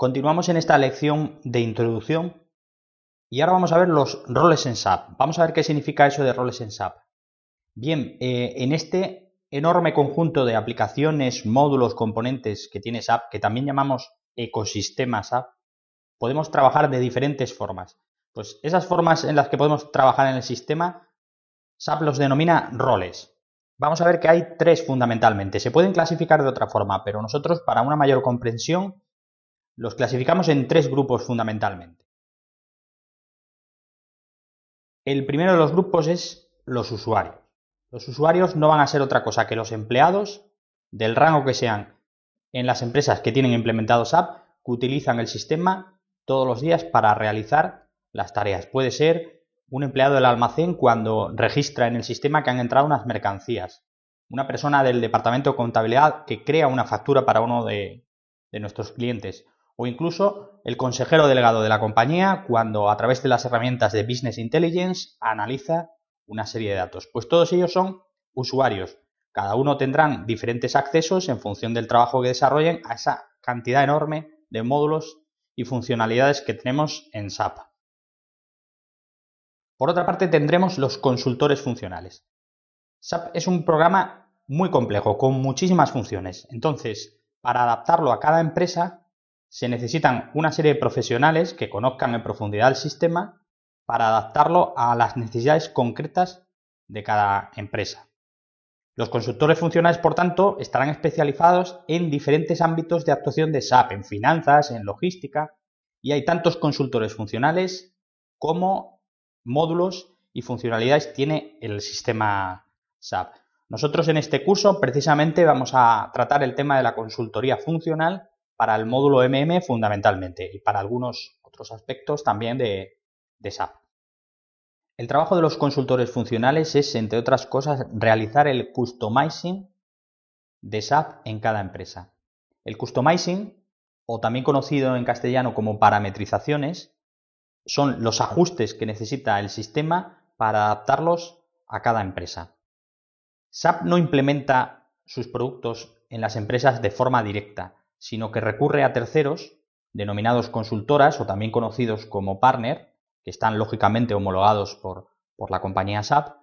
Continuamos en esta lección de introducción y ahora vamos a ver los roles en SAP. Vamos a ver qué significa eso de roles en SAP. Bien, eh, en este enorme conjunto de aplicaciones, módulos, componentes que tiene SAP, que también llamamos ecosistema SAP, podemos trabajar de diferentes formas. Pues esas formas en las que podemos trabajar en el sistema, SAP los denomina roles. Vamos a ver que hay tres fundamentalmente. Se pueden clasificar de otra forma, pero nosotros para una mayor comprensión los clasificamos en tres grupos fundamentalmente. El primero de los grupos es los usuarios. Los usuarios no van a ser otra cosa que los empleados del rango que sean en las empresas que tienen implementados SAP que utilizan el sistema todos los días para realizar las tareas. Puede ser un empleado del almacén cuando registra en el sistema que han entrado unas mercancías, una persona del departamento de contabilidad que crea una factura para uno de, de nuestros clientes, o incluso el consejero delegado de la compañía cuando a través de las herramientas de Business Intelligence analiza una serie de datos. Pues todos ellos son usuarios. Cada uno tendrán diferentes accesos en función del trabajo que desarrollen a esa cantidad enorme de módulos y funcionalidades que tenemos en SAP. Por otra parte, tendremos los consultores funcionales. SAP es un programa muy complejo, con muchísimas funciones. Entonces, para adaptarlo a cada empresa, se necesitan una serie de profesionales que conozcan en profundidad el sistema para adaptarlo a las necesidades concretas de cada empresa. Los consultores funcionales, por tanto, estarán especializados en diferentes ámbitos de actuación de SAP, en finanzas, en logística, y hay tantos consultores funcionales como módulos y funcionalidades tiene el sistema SAP. Nosotros en este curso precisamente vamos a tratar el tema de la consultoría funcional para el módulo MM fundamentalmente y para algunos otros aspectos también de, SAP. El trabajo de los consultores funcionales es, entre otras cosas, realizar el customizing de SAP en cada empresa. El customizing, o también conocido en castellano como parametrizaciones, son los ajustes que necesita el sistema para adaptarlos a cada empresa. SAP no implementa sus productos en las empresas de forma directa, sino que recurre a terceros, denominados consultoras o también conocidos como partner, que están lógicamente homologados por, la compañía SAP,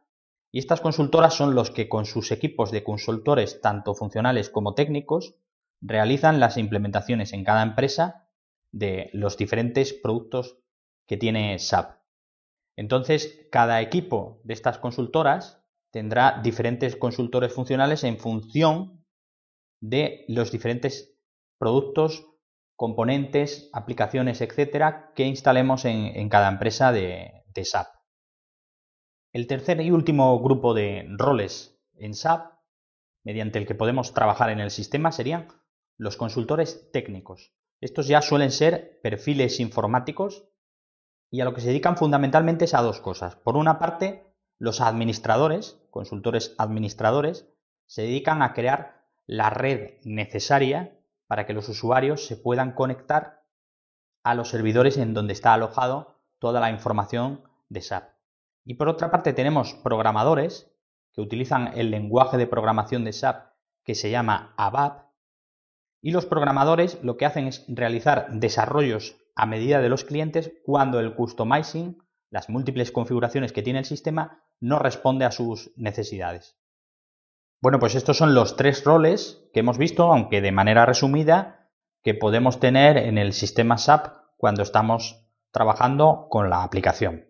y estas consultoras son los que con sus equipos de consultores, tanto funcionales como técnicos, realizan las implementaciones en cada empresa de los diferentes productos que tiene SAP. Entonces, cada equipo de estas consultoras tendrá diferentes consultores funcionales en función de los diferentes productos, componentes, aplicaciones, etcétera, que instalemos en, cada empresa de, de SAP. El tercer y último grupo de roles en SAP, mediante el que podemos trabajar en el sistema, serían los consultores técnicos. Estos ya suelen ser perfiles informáticos y a lo que se dedican fundamentalmente es a dos cosas. Por una parte, los administradores, consultores administradores, se dedican a crear la red necesaria para que los usuarios se puedan conectar a los servidores en donde está alojado toda la información de SAP. Y por otra parte tenemos programadores que utilizan el lenguaje de programación de SAP que se llama ABAP y los programadores lo que hacen es realizar desarrollos a medida de los clientes cuando el customizing, las múltiples configuraciones que tiene el sistema, no responde a sus necesidades. Bueno, pues estos son los tres roles que hemos visto, aunque de manera resumida, que podemos tener en el sistema SAP cuando estamos trabajando con la aplicación.